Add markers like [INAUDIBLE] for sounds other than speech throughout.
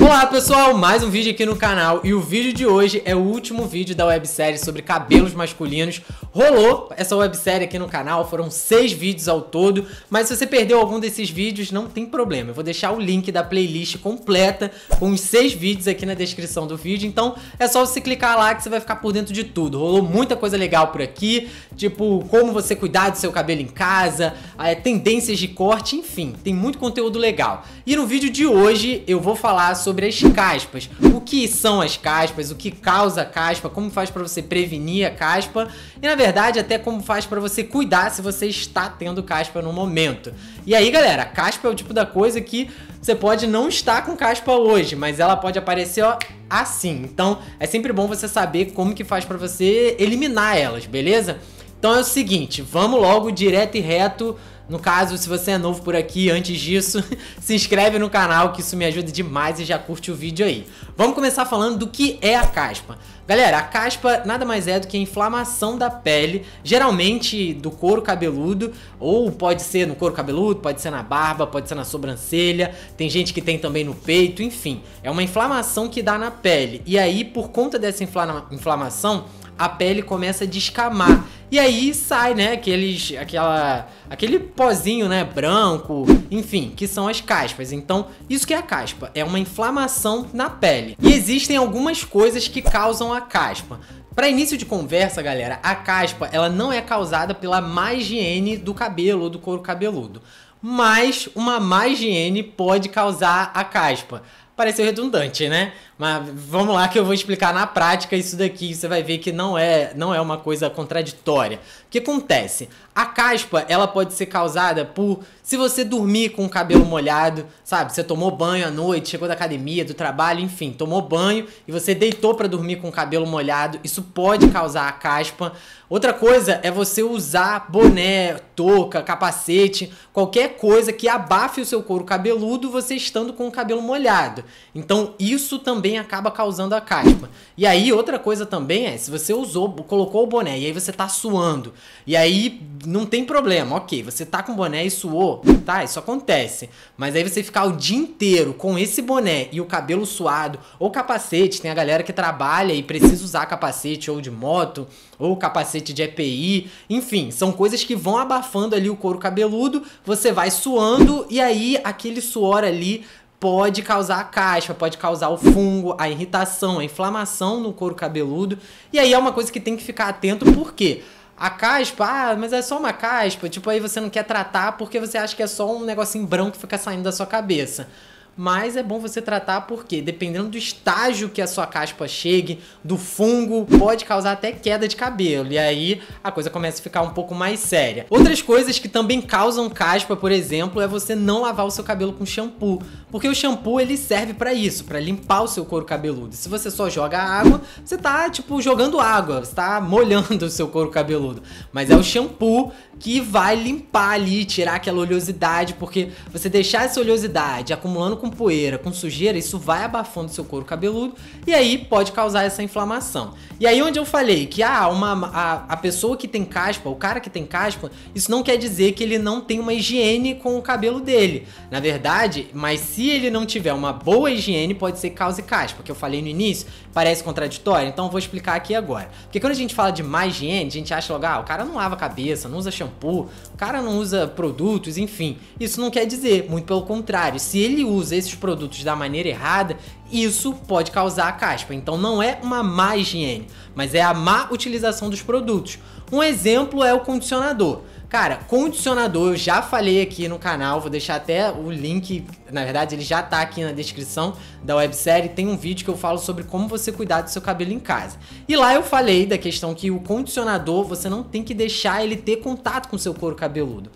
Olá pessoal, mais um vídeo aqui no canal e o vídeo de hoje é o último vídeo da websérie sobre cabelos masculinos. Rolou essa websérie aqui no canal, foram seis vídeos ao todo, mas se você perdeu algum desses vídeos, não tem problema. Eu vou deixar o link da playlist completa com os seis vídeos aqui na descrição do vídeo, então é só você clicar lá que você vai ficar por dentro de tudo. Rolou muita coisa legal por aqui, tipo como você cuidar do seu cabelo em casa, eh, tendências de corte, enfim, tem muito conteúdo legal. E no vídeo de hoje eu vou falar sobre sobre as caspas. O que são as caspas, o que causa caspa, como faz para você prevenir a caspa e na verdade até como faz para você cuidar se você está tendo caspa no momento. E aí, galera, caspa é o tipo da coisa que você pode não estar com caspa hoje, mas ela pode aparecer ó, assim. Então, é sempre bom você saber como que faz para você eliminar elas, beleza? Então é o seguinte, vamos logo direto e reto no caso, se você é novo por aqui, antes disso, [LAUGHS] se inscreve no canal que isso me ajuda demais e já curte o vídeo aí. Vamos começar falando do que é a caspa. Galera, a caspa nada mais é do que a inflamação da pele, geralmente do couro cabeludo, ou pode ser no couro cabeludo, pode ser na barba, pode ser na sobrancelha, tem gente que tem também no peito, enfim. É uma inflamação que dá na pele. E aí, por conta dessa inflama inflamação, a pele começa a descamar. E aí sai, né, aqueles, aquela, aquele pozinho, né, branco, enfim, que são as caspas. Então, isso que é a caspa, é uma inflamação na pele. E existem algumas coisas que causam a caspa. Para início de conversa, galera, a caspa, ela não é causada pela má higiene do cabelo ou do couro cabeludo. Mas uma má higiene pode causar a caspa pareceu redundante, né? Mas vamos lá que eu vou explicar na prática isso daqui, você vai ver que não é, não é uma coisa contraditória. O que acontece? A caspa, ela pode ser causada por se você dormir com o cabelo molhado, sabe? Você tomou banho à noite, chegou da academia, do trabalho, enfim, tomou banho e você deitou para dormir com o cabelo molhado, isso pode causar a caspa. Outra coisa é você usar boné, touca, capacete, qualquer coisa que abafe o seu couro cabeludo, você estando com o cabelo molhado. Então, isso também acaba causando a caspa. E aí, outra coisa também é, se você usou, colocou o boné e aí você tá suando, e aí não tem problema, ok, você tá com boné e suou, tá? Isso acontece. Mas aí você ficar o dia inteiro com esse boné e o cabelo suado, ou capacete, tem a galera que trabalha e precisa usar capacete ou de moto, ou capacete de EPI, enfim, são coisas que vão abafando ali o couro cabeludo, você vai suando e aí aquele suor ali pode causar a caspa, pode causar o fungo, a irritação, a inflamação no couro cabeludo. E aí é uma coisa que tem que ficar atento, por quê? Porque a caspa, ah, mas é só uma caspa. Tipo, aí você não quer tratar porque você acha que é só um negocinho branco que fica saindo da sua cabeça mas é bom você tratar porque, dependendo do estágio que a sua caspa chegue, do fungo, pode causar até queda de cabelo, e aí a coisa começa a ficar um pouco mais séria. Outras coisas que também causam caspa, por exemplo, é você não lavar o seu cabelo com shampoo, porque o shampoo ele serve para isso, para limpar o seu couro cabeludo. Se você só joga água, você tá tipo jogando água, você tá molhando o seu couro cabeludo, mas é o shampoo que vai limpar ali, tirar aquela oleosidade, porque você deixar essa oleosidade acumulando com com poeira, com sujeira, isso vai abafando seu couro cabeludo e aí pode causar essa inflamação. E aí onde eu falei que ah, uma, a, a pessoa que tem caspa, o cara que tem caspa, isso não quer dizer que ele não tem uma higiene com o cabelo dele. Na verdade, mas se ele não tiver uma boa higiene, pode ser que cause caspa, que eu falei no início, parece contraditório, então eu vou explicar aqui agora. Porque quando a gente fala de má higiene, a gente acha logo, ah, o cara não lava a cabeça, não usa shampoo, o cara não usa produtos, enfim. Isso não quer dizer, muito pelo contrário. Se ele usa esses produtos da maneira errada, isso pode causar caspa. Então não é uma má higiene, mas é a má utilização dos produtos. Um exemplo é o condicionador. Cara, condicionador, eu já falei aqui no canal, vou deixar até o link, na verdade ele já tá aqui na descrição da websérie, tem um vídeo que eu falo sobre como você cuidar do seu cabelo em casa. E lá eu falei da questão que o condicionador, você não tem que deixar ele ter contato com o seu couro cabeludo.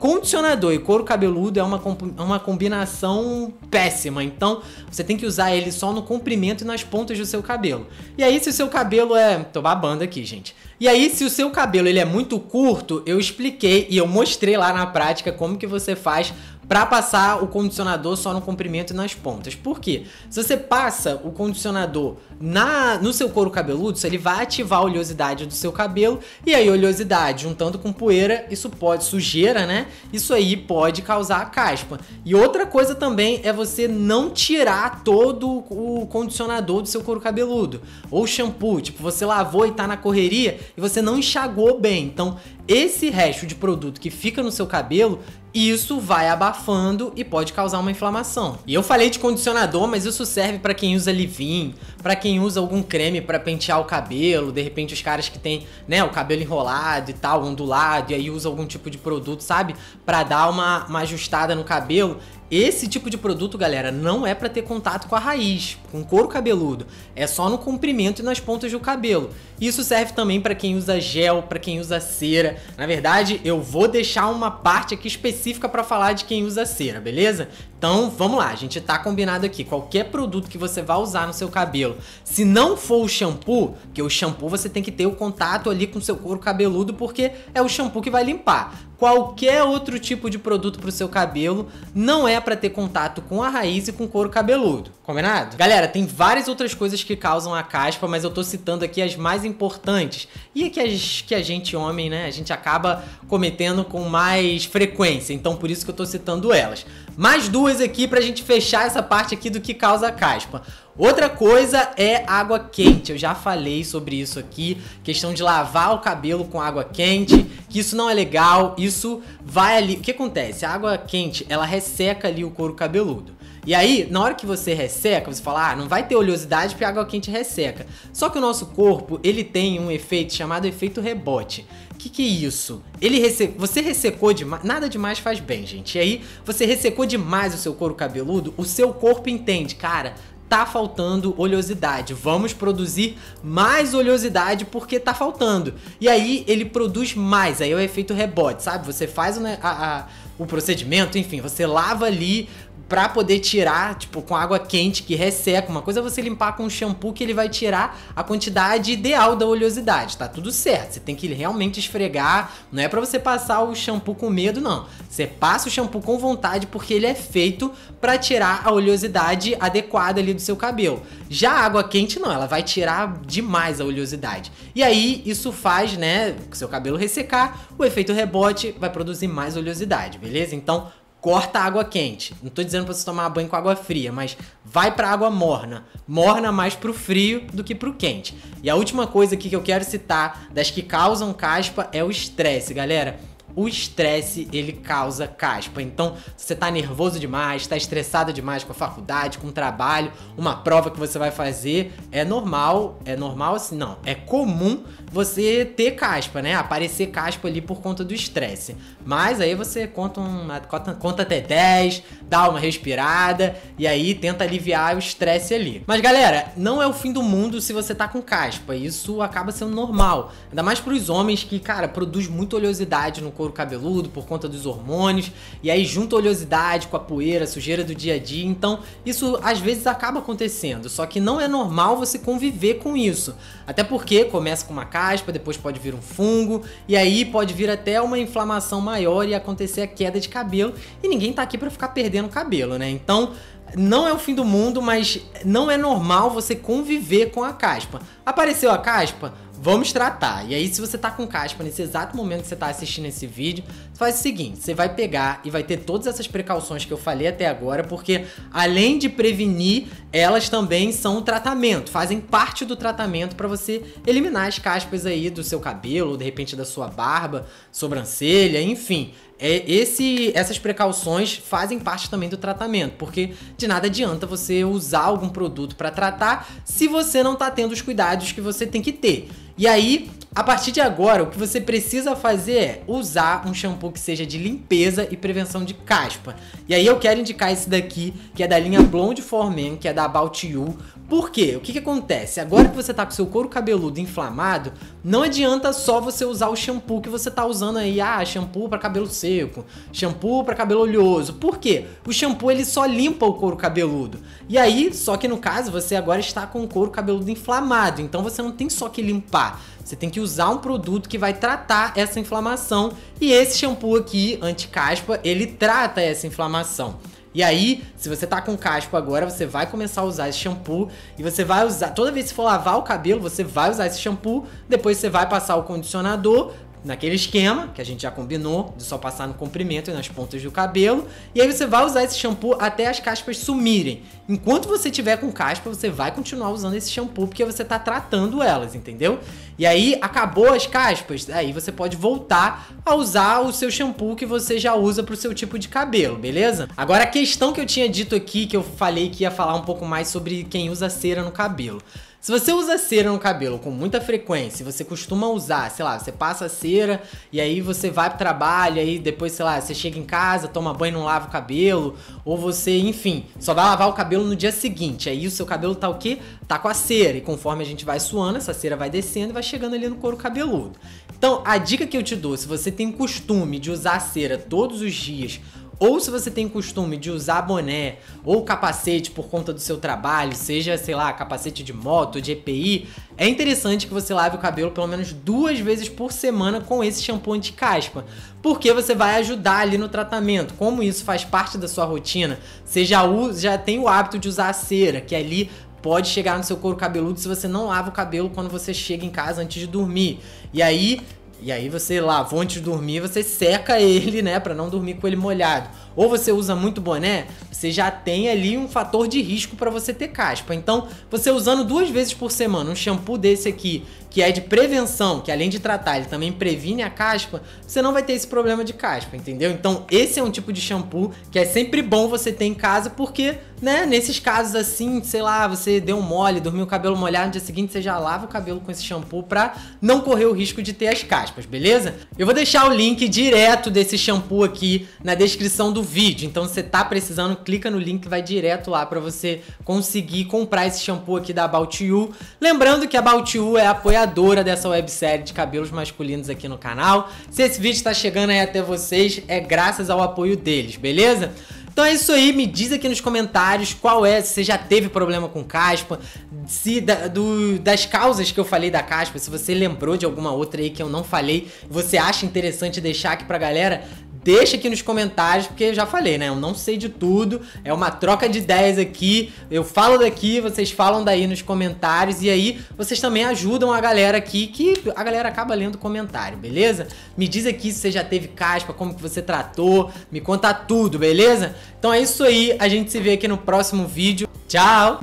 Condicionador e couro cabeludo é uma, é uma combinação péssima, então você tem que usar ele só no comprimento e nas pontas do seu cabelo. E aí, se o seu cabelo é. tô babando aqui, gente. E aí, se o seu cabelo ele é muito curto, eu expliquei e eu mostrei lá na prática como que você faz para passar o condicionador só no comprimento e nas pontas. Por quê? Se você passa o condicionador na no seu couro cabeludo, ele vai ativar a oleosidade do seu cabelo e aí oleosidade juntando com poeira, isso pode sujeira, né? Isso aí pode causar a caspa. E outra coisa também é você não tirar todo o condicionador do seu couro cabeludo ou shampoo, tipo, você lavou e tá na correria e você não enxagou bem. Então, esse resto de produto que fica no seu cabelo isso vai abafando e pode causar uma inflamação. E eu falei de condicionador, mas isso serve para quem usa leave-in, para quem usa algum creme para pentear o cabelo, de repente os caras que têm, né, o cabelo enrolado e tal, ondulado, e aí usa algum tipo de produto, sabe? Para dar uma, uma ajustada no cabelo, esse tipo de produto, galera, não é para ter contato com a raiz, com couro cabeludo. É só no comprimento e nas pontas do cabelo. Isso serve também para quem usa gel, para quem usa cera. Na verdade, eu vou deixar uma parte aqui específica para falar de quem usa cera, beleza? Então, vamos lá, a gente tá combinado aqui. Qualquer produto que você vá usar no seu cabelo, se não for o shampoo, que o shampoo você tem que ter o contato ali com o seu couro cabeludo porque é o shampoo que vai limpar qualquer outro tipo de produto para o seu cabelo, não é para ter contato com a raiz e com o couro cabeludo, combinado? Galera, tem várias outras coisas que causam a caspa, mas eu estou citando aqui as mais importantes e que a, que a gente homem, né, a gente acaba cometendo com mais frequência, então por isso que eu estou citando elas. Mais duas aqui pra gente fechar essa parte aqui do que causa caspa. Outra coisa é água quente. Eu já falei sobre isso aqui, questão de lavar o cabelo com água quente, que isso não é legal. Isso vai ali. O que acontece? A água quente, ela resseca ali o couro cabeludo. E aí, na hora que você resseca, você fala: "Ah, não vai ter oleosidade porque a água quente resseca". Só que o nosso corpo, ele tem um efeito chamado efeito rebote que que é isso? Ele resse... Você ressecou demais. Nada demais faz bem, gente. E aí, você ressecou demais o seu couro cabeludo, o seu corpo entende, cara. Tá faltando oleosidade. Vamos produzir mais oleosidade porque tá faltando. E aí ele produz mais. Aí é o efeito rebote, sabe? Você faz o, né, a, a, o procedimento, enfim, você lava ali pra poder tirar, tipo, com água quente que resseca. Uma coisa é você limpar com um shampoo que ele vai tirar a quantidade ideal da oleosidade, tá tudo certo. Você tem que realmente esfregar, não é para você passar o shampoo com medo, não. Você passa o shampoo com vontade porque ele é feito para tirar a oleosidade adequada ali do seu cabelo. Já a água quente não, ela vai tirar demais a oleosidade. E aí isso faz, né, seu cabelo ressecar, o efeito rebote vai produzir mais oleosidade, beleza? Então, corta água quente. Não tô dizendo para você tomar banho com água fria, mas vai para água morna. Morna mais pro frio do que pro quente. E a última coisa aqui que eu quero citar das que causam caspa é o estresse, galera. O estresse, ele causa caspa. Então, se você tá nervoso demais, tá estressado demais com a faculdade, com o trabalho, uma prova que você vai fazer, é normal, é normal assim, não, é comum você ter caspa, né? Aparecer caspa ali por conta do estresse. Mas aí você conta, um, conta, conta até 10, dá uma respirada e aí tenta aliviar o estresse ali. Mas galera, não é o fim do mundo se você tá com caspa. Isso acaba sendo normal. Ainda mais pros homens que, cara, produz muita oleosidade no couro cabeludo por conta dos hormônios. E aí junta oleosidade com a poeira, a sujeira do dia a dia. Então, isso às vezes acaba acontecendo. Só que não é normal você conviver com isso. Até porque começa com uma caspa caspa, depois pode vir um fungo, e aí pode vir até uma inflamação maior e acontecer a queda de cabelo, e ninguém tá aqui para ficar perdendo cabelo, né? Então, não é o fim do mundo, mas não é normal você conviver com a caspa. Apareceu a caspa? Vamos tratar. E aí, se você tá com caspa nesse exato momento que você tá assistindo esse vídeo, faz o seguinte: você vai pegar e vai ter todas essas precauções que eu falei até agora, porque além de prevenir, elas também são um tratamento, fazem parte do tratamento para você eliminar as caspas aí do seu cabelo, de repente da sua barba, sobrancelha, enfim. É, esse, essas precauções fazem parte também do tratamento, porque de nada adianta você usar algum produto para tratar se você não está tendo os cuidados que você tem que ter. E aí, a partir de agora, o que você precisa fazer é usar um shampoo que seja de limpeza e prevenção de caspa. E aí eu quero indicar esse daqui, que é da linha Blonde for Men, que é da About You, por quê? O que, que acontece? Agora que você tá com seu couro cabeludo inflamado, não adianta só você usar o shampoo que você tá usando aí. Ah, shampoo para cabelo seco, shampoo para cabelo oleoso. Por quê? O shampoo ele só limpa o couro cabeludo. E aí, só que no caso, você agora está com o couro cabeludo inflamado. Então você não tem só que limpar. Você tem que usar um produto que vai tratar essa inflamação. E esse shampoo aqui, anti-caspa, ele trata essa inflamação. E aí, se você tá com caspa agora, você vai começar a usar esse shampoo e você vai usar, toda vez que for lavar o cabelo, você vai usar esse shampoo, depois você vai passar o condicionador, naquele esquema que a gente já combinou, de só passar no comprimento e nas pontas do cabelo. E aí você vai usar esse shampoo até as caspas sumirem. Enquanto você tiver com caspa, você vai continuar usando esse shampoo porque você tá tratando elas, entendeu? E aí acabou as caspas, aí você pode voltar a usar o seu shampoo que você já usa pro seu tipo de cabelo, beleza? Agora a questão que eu tinha dito aqui, que eu falei que ia falar um pouco mais sobre quem usa cera no cabelo. Se você usa cera no cabelo com muita frequência, você costuma usar, sei lá, você passa cera e aí você vai pro trabalho, aí depois, sei lá, você chega em casa, toma banho, não lava o cabelo, ou você, enfim, só vai lavar o cabelo no dia seguinte. Aí o seu cabelo tá o quê? Tá com a cera. E conforme a gente vai suando, essa cera vai descendo e vai chegando ali no couro cabeludo. Então, a dica que eu te dou, se você tem costume de usar cera todos os dias ou se você tem costume de usar boné ou capacete por conta do seu trabalho, seja, sei lá, capacete de moto, de EPI, é interessante que você lave o cabelo pelo menos duas vezes por semana com esse shampoo anti-caspa, porque você vai ajudar ali no tratamento. Como isso faz parte da sua rotina, você já, usa, já tem o hábito de usar a cera, que ali pode chegar no seu couro cabeludo se você não lava o cabelo quando você chega em casa antes de dormir. E aí e aí você lavou antes de dormir, você seca ele, né, para não dormir com ele molhado ou você usa muito boné, você já tem ali um fator de risco para você ter caspa. Então, você usando duas vezes por semana um shampoo desse aqui, que é de prevenção, que além de tratar, ele também previne a caspa, você não vai ter esse problema de caspa, entendeu? Então, esse é um tipo de shampoo que é sempre bom você ter em casa, porque, né, nesses casos assim, sei lá, você deu um mole, dormiu o cabelo molhado, no dia seguinte você já lava o cabelo com esse shampoo pra não correr o risco de ter as caspas, beleza? Eu vou deixar o link direto desse shampoo aqui na descrição do do vídeo. Então você tá precisando, clica no link que vai direto lá para você conseguir comprar esse shampoo aqui da About You. Lembrando que a About You é apoiadora dessa websérie de cabelos masculinos aqui no canal. Se esse vídeo está chegando aí até vocês, é graças ao apoio deles, beleza? Então é isso aí, me diz aqui nos comentários qual é, se você já teve problema com caspa, se da, do, das causas que eu falei da caspa, se você lembrou de alguma outra aí que eu não falei, você acha interessante deixar aqui pra galera, deixa aqui nos comentários, porque já falei, né? Eu não sei de tudo, é uma troca de ideias aqui. Eu falo daqui, vocês falam daí nos comentários, e aí vocês também ajudam a galera aqui, que a galera acaba lendo comentário, beleza? Me diz aqui se você já teve caspa, como que você tratou, me conta tudo, beleza? Então é isso aí, a gente se vê aqui no próximo vídeo. Tchau!